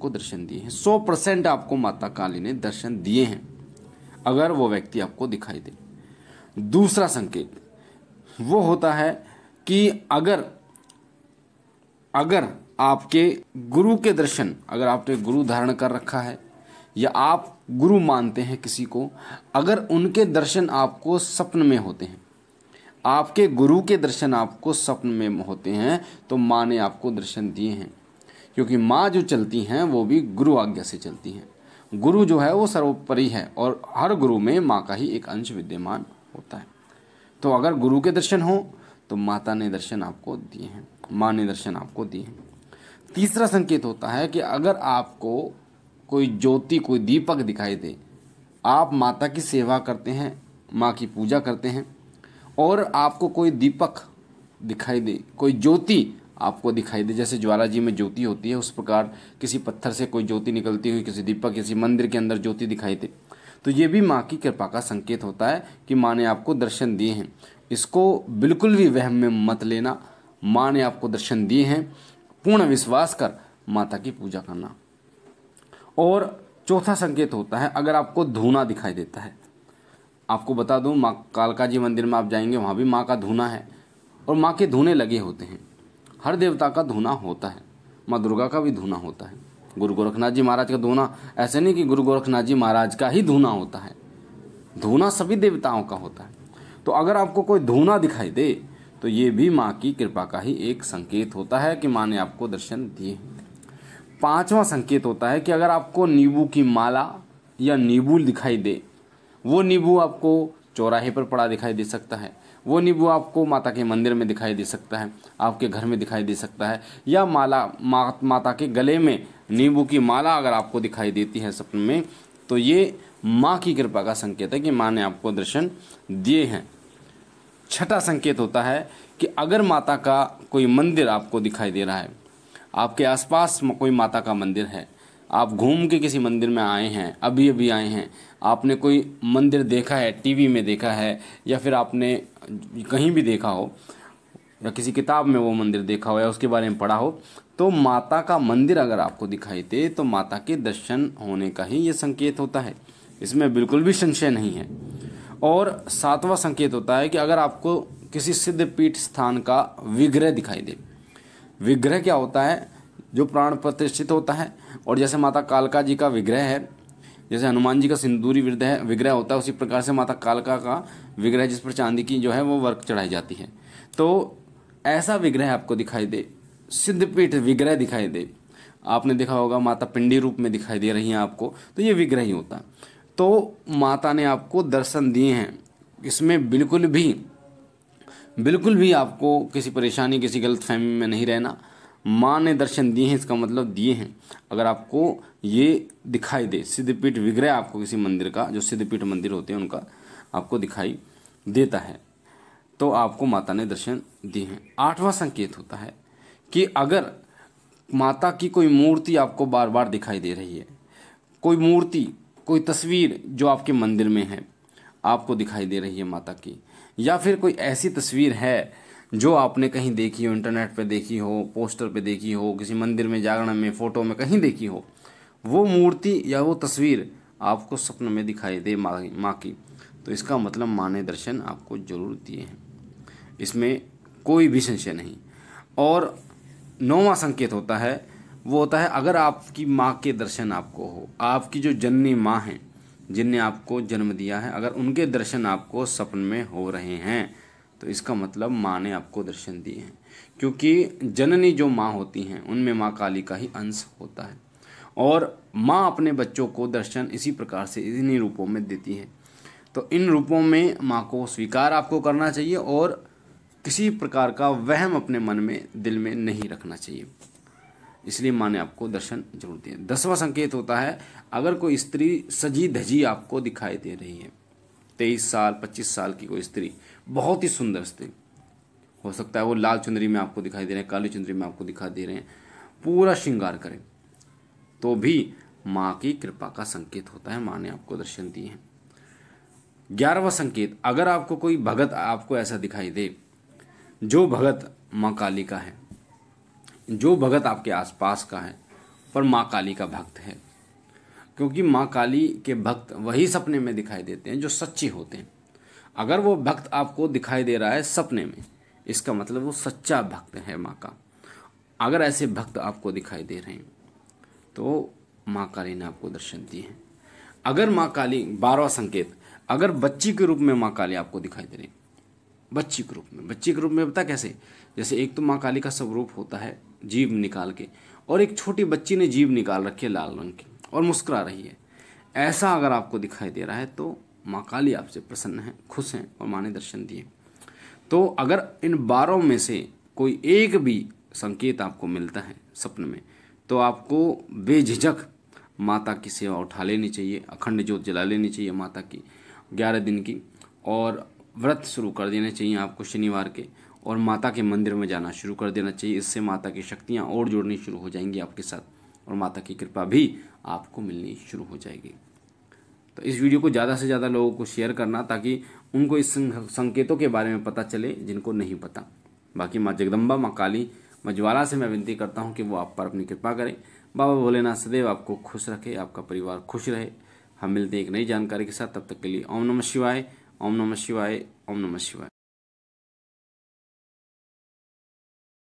आपको दर्शन दिए हैं सौ परसेंट आपको माता काली ने दर्शन दिए हैं अगर वो व्यक्ति आपको दिखाई दे दूसरा संकेत वो होता है कि अगर अगर आपके गुरु के दर्शन अगर आपने गुरु धारण कर रखा है या आप गुरु मानते हैं किसी को अगर उनके दर्शन आपको स्वप्न में होते हैं आपके गुरु के दर्शन आपको स्वप्न में होते हैं तो माँ ने आपको दर्शन दिए हैं क्योंकि माँ जो चलती हैं वो भी गुरु आज्ञा से चलती हैं गुरु जो है वो सर्वोपरि है और हर गुरु में माँ का ही एक अंश विद्यमान होता है तो अगर गुरु के दर्शन हो तो माता ने दर्शन आपको दिए हैं माँ ने दर्शन आपको दिए हैं तीसरा संकेत होता है कि अगर आपको कोई ज्योति कोई दीपक दिखाई दे आप माता की सेवा करते हैं माँ की पूजा करते हैं और आपको कोई दीपक दिखाई दे कोई ज्योति आपको दिखाई दे जैसे ज्वाला जी में ज्योति होती है उस प्रकार किसी पत्थर से कोई ज्योति निकलती हुई किसी दीपक किसी मंदिर के अंदर ज्योति दिखाई दे तो ये भी माँ की कृपा का संकेत होता है कि माँ ने आपको दर्शन दिए हैं इसको बिल्कुल भी वहम में मत लेना माँ ने आपको दर्शन दिए हैं पूर्ण विश्वास कर माता की पूजा करना और चौथा संकेत होता है अगर आपको धूना दिखाई देता है आपको बता दूं माँ कालका जी मंदिर में आप जाएंगे वहाँ भी माँ का धूना है और माँ के धूने लगे होते हैं हर देवता का धुना होता है माँ दुर्गा का भी धुना होता है गुरु गोरखनाथ जी महाराज का धुना ऐसे नहीं कि गुरु गोरखनाथ जी महाराज का ही धुना होता है धुना सभी देवताओं का होता है तो अगर आपको कोई धुना दिखाई दे तो ये भी माँ की कृपा का ही एक संकेत होता है कि माँ ने आपको दर्शन दिए पांचवा संकेत होता है कि अगर आपको नींबू की माला या नींबू दिखाई दे वो नींबू आपको चौराहे पर पड़ा दिखाई दे सकता है वो नींबू आपको माता के मंदिर में दिखाई दे सकता है आपके घर में दिखाई दे सकता है या माला मा, माता के गले में नींबू की माला अगर आपको दिखाई देती है सपन में तो ये माँ की कृपा का संकेत है कि माँ ने आपको दर्शन दिए हैं छठा संकेत होता है कि अगर माता का कोई मंदिर आपको दिखाई दे रहा है आपके आसपास कोई माता का मंदिर है आप घूम के किसी मंदिर में आए हैं अभी अभी आए हैं आपने कोई मंदिर देखा है टीवी में देखा है या फिर आपने कहीं भी देखा हो या किसी किताब में वो मंदिर देखा हो या उसके बारे में पढ़ा हो तो माता का मंदिर अगर आपको दिखाई दे तो माता के दर्शन होने का ही ये संकेत होता है इसमें बिल्कुल भी संशय नहीं है और सातवां संकेत होता है कि अगर आपको किसी सिद्ध पीठ स्थान का विग्रह दिखाई दे विग्रह क्या होता है जो प्राण प्रतिष्ठित होता है और जैसे माता कालका जी का विग्रह है जैसे हनुमान जी का सिंदूरी विग्रह विग्रह होता है उसी प्रकार से माता कालका का विग्रह जिस पर चांदी की जो है वो वर्क चढ़ाई जाती है तो ऐसा विग्रह आपको दिखाई दे सिद्धपीठ विग्रह दिखाई दे आपने देखा होगा माता पिंडी रूप में दिखाई दे रही हैं आपको तो ये विग्रह ही होता तो माता ने आपको दर्शन दिए हैं इसमें बिल्कुल भी बिल्कुल भी आपको किसी परेशानी किसी गलत फहमी में नहीं रहना माँ ने दर्शन दिए हैं इसका मतलब दिए हैं अगर आपको ये दिखाई दे सिद्धपीठ विग्रह आपको किसी मंदिर का जो सिद्धपीठ मंदिर होते हैं उनका आपको दिखाई देता है तो आपको माता ने दर्शन दिए हैं आठवां संकेत होता है कि अगर माता की कोई मूर्ति आपको बार बार दिखाई दे रही है कोई मूर्ति कोई तस्वीर जो आपके मंदिर में है आपको दिखाई दे रही है माता की या फिर कोई ऐसी तस्वीर है जो आपने कहीं देखी हो इंटरनेट पे देखी हो पोस्टर पे देखी हो किसी मंदिर में जागरण में फ़ोटो में कहीं देखी हो वो मूर्ति या वो तस्वीर आपको स्वप्न में दिखाई दे माँ माँ की तो इसका मतलब माँ ने दर्शन आपको जरूर दिए हैं इसमें कोई भी संशय नहीं और नौवा संकेत होता है वो होता है अगर आपकी माँ के दर्शन आपको हो आपकी जो जननी माँ हैं जिनने आपको जन्म दिया है अगर उनके दर्शन आपको सपन में हो रहे हैं तो इसका मतलब माँ ने आपको दर्शन दिए हैं क्योंकि जननी जो माँ होती हैं उनमें माँ काली का ही अंश होता है और माँ अपने बच्चों को दर्शन इसी प्रकार से इन्हीं रूपों में देती है तो इन रूपों में माँ को स्वीकार आपको करना चाहिए और किसी प्रकार का वहम अपने मन में दिल में नहीं रखना चाहिए इसलिए माँ ने आपको दर्शन जरूर दिए दसवां संकेत होता है अगर कोई स्त्री सजी धजी आपको दिखाई दे रही है तेईस साल पच्चीस साल की कोई स्त्री बहुत ही सुंदर स्त्री हो सकता है वो लाल चुंदरी में आपको दिखाई दे रहे हैं काली चुंदरी में आपको दिखाई दे रहे हैं पूरा श्रृंगार करें तो भी माँ की कृपा का संकेत होता है माँ ने आपको दर्शन दिए हैं ग्यारहवा संकेत अगर आपको कोई भगत आपको ऐसा दिखाई दे जो भगत माँ काली का है जो भगत आपके आसपास का है पर माँ काली का भक्त है क्योंकि माँ काली के भक्त वही सपने में दिखाई देते हैं जो सच्चे होते हैं अगर वो भक्त आपको दिखाई दे रहा है सपने में इसका मतलब वो सच्चा भक्त है माँ का अगर ऐसे भक्त आपको दिखाई दे रहे हैं तो माँ काली ने आपको दर्शन दिए हैं अगर माँ काली बारवा संकेत अगर बच्ची के रूप में माँ काली आपको दिखाई दे रही बच्ची के रूप में बच्ची के रूप में पता कैसे जैसे एक तो माँ काली का स्वरूप होता है जीव निकाल के और एक छोटी बच्ची ने जीव निकाल रखी है लाल रंग की और मुस्कुरा रही है ऐसा अगर आपको दिखाई दे रहा है तो माँ काली आपसे प्रसन्न है खुश हैं और माँ ने दर्शन दिए तो अगर इन बारों में से कोई एक भी संकेत आपको मिलता है सपन में तो आपको बेझिझक माता की सेवा उठा लेनी चाहिए अखंड ज्योत जला लेनी चाहिए माता की ग्यारह दिन की और व्रत शुरू कर देना चाहिए आपको शनिवार के और माता के मंदिर में जाना शुरू कर देना चाहिए इससे माता की शक्तियाँ और जोड़नी शुरू हो जाएंगी आपके साथ और माता की कृपा भी आपको मिलनी शुरू हो जाएगी तो इस वीडियो को ज़्यादा से ज़्यादा लोगों को शेयर करना ताकि उनको इस संकेतों के बारे में पता चले जिनको नहीं पता बाकी माँ जगदम्बा माँ काली माँ ज्वाला से मैं विनती करता हूँ कि वो आप पर अपनी कृपा करें बाबा भोलेनाथ सदैव आपको खुश रखे आपका परिवार खुश रहे हम मिलते हैं एक नई जानकारी के साथ तब तक के लिए ओम नमः शिवाय ओम नमः शिवाय ओम नमः शिवाय